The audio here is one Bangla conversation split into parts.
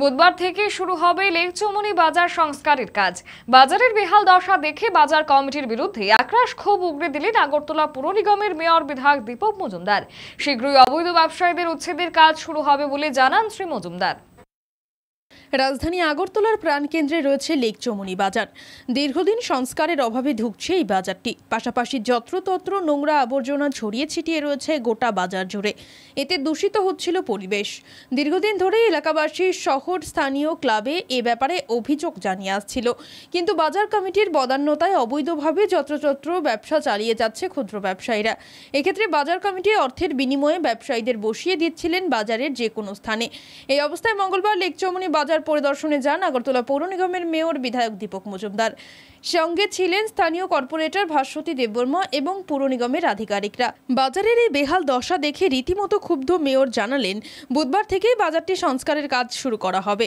বুধবার থেকে শুরু হবে লেকচৌমনি বাজার সংস্কারের কাজ বাজারের বেহাল দশা দেখে বাজার কমিটির বিরুদ্ধে আক্রাশ খুব উগড়ে দিলেন আগরতলা পুর নিগমের মেয়র বিধায়ক দীপক মজুমদার শীঘ্রই অবৈধ ব্যবসায়ীদের উচ্ছেদের কাজ শুরু হবে বলে জানান শ্রী মজুমদার রাজধানী আগরতলার প্রাণকেন্দ্রে রয়েছে লেকচমুনি বাজার দীর্ঘদিন সংস্কারের অভাবে ঢুকছে এই বাজারটি পাশাপাশি যত্রতত্র নোংরা আবর্জনা ছড়িয়ে ছিটিয়ে রয়েছে গোটা বাজার জুড়ে এতে দূষিত হচ্ছিল পরিবেশ দীর্ঘদিন ধরে এলাকাবাসী শহর স্থানীয় ক্লাবে এ ব্যাপারে অভিযোগ জানিয়ে আসছিল কিন্তু বাজার কমিটির বদান্যতায় অবৈধভাবে যত্রতত্র ব্যবসা চালিয়ে যাচ্ছে ক্ষুদ্র ব্যবসায়ীরা এক্ষেত্রে বাজার কমিটি অর্থের বিনিময়ে ব্যবসায়ীদের বসিয়ে দিচ্ছিলেন বাজারের যে কোনো স্থানে এই অবস্থায় মঙ্গলবার লেকচমনি বাজার বাজার পরিদর্শনে যান আগরতলা পৌর নিগমের মেয়র বিধায়ক দীপক মজুমদার সঙ্গে ছিলেন স্থানীয় কর্পোরেটর ভাস্বতী দেববর্মা এবং পৌর নিগমের আধিকারিকরা বাজারের এই বেহাল দশা দেখে রীতিমতো ক্ষুব্ধ মেয়র জানালেন বুধবার থেকেই বাজারটি সংস্কারের কাজ শুরু করা হবে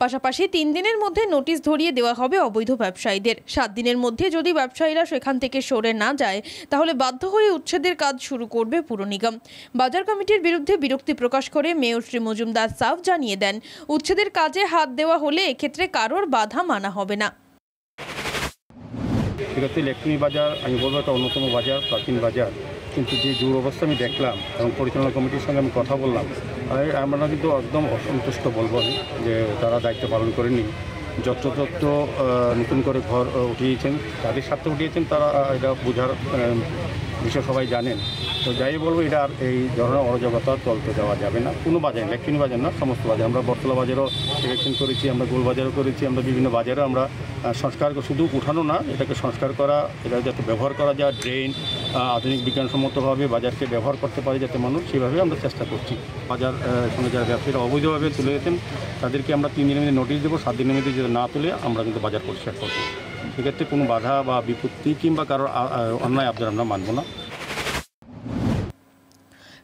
পাশাপাশি তিন দিনের মধ্যে নোটিশ ধরিয়ে দেওয়া হবে অবৈধ ব্যবসায়ীদের সাত দিনের মধ্যে যদি ব্যবসায়ীরা সেখান থেকে সরে না যায় তাহলে বাধ্য হয়ে উচ্ছেদের কাজ শুরু করবে পুর নিগম বাজার কমিটির বিরুদ্ধে বিরক্তি প্রকাশ করে মেয়র শ্রী মজুমদার সাফ জানিয়ে দেন উচ্ছেদের কাজে হাত দেওয়া হলে এক্ষেত্রে কারোর বাধা মানা হবে না বিগত বাজার আমি বলবো একটা অন্যতম বাজার প্রাচীন বাজার কিন্তু যে জোর অবস্থা আমি দেখলাম এবং পরিচালনা কমিটির সঙ্গে আমি কথা বললাম আমরা কিন্তু একদম অসন্তুষ্ট বলবো যে তারা দায়িত্ব পালন করেনি যত্রতত্র নতুন করে ঘর উঠিয়েছেন তাদের স্বার্থে উঠিয়েছেন তারা এটা বোঝার বিষয় সবাই জানেন তো যাই বলবো এটা আর এই ধরনের অরাজকতা চলতে দেওয়া যাবে না কোনো বাজার ইলেকট্রনিক বাজার না সমস্ত বাজার আমরা বর্তলা বাজারও ইলেকশন করেছি আমরা গোল বাজারও করেছি আমরা বিভিন্ন বাজারও আমরা সংস্কার শুধু উঠানো না এটাকে সংস্কার করা এটা যাতে ব্যবহার করা যায় ড্রেন আধুনিক বিজ্ঞানসম্মতভাবে বাজারকে ব্যবহার করতে পারে যাতে মানুষ সেভাবে আমরা চেষ্টা করছি বাজার সঙ্গে যারা ব্যবসায়ীরা অবৈধভাবে তুলে যেতেন তাদেরকে আমরা তিন দিনের মধ্যে নোটিশ দেবো সাত দিনের মধ্যে যদি না তুলে আমরা কিন্তু বাজার পরিষ্কার করবো সেক্ষেত্রে কোনো বাধা বা বিপত্তি কিংবা কারোর অন্যায় আবদার আমরা মানবো না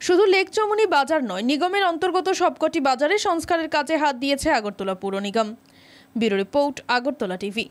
শুধু লেকচমনি বাজার নয় নিগমের অন্তর্গত সবকটি বাজারে সংস্কারের কাজে হাত দিয়েছে আগরতলা পুর নিগম ব্যুরো রিপোর্ট আগরতলা টিভি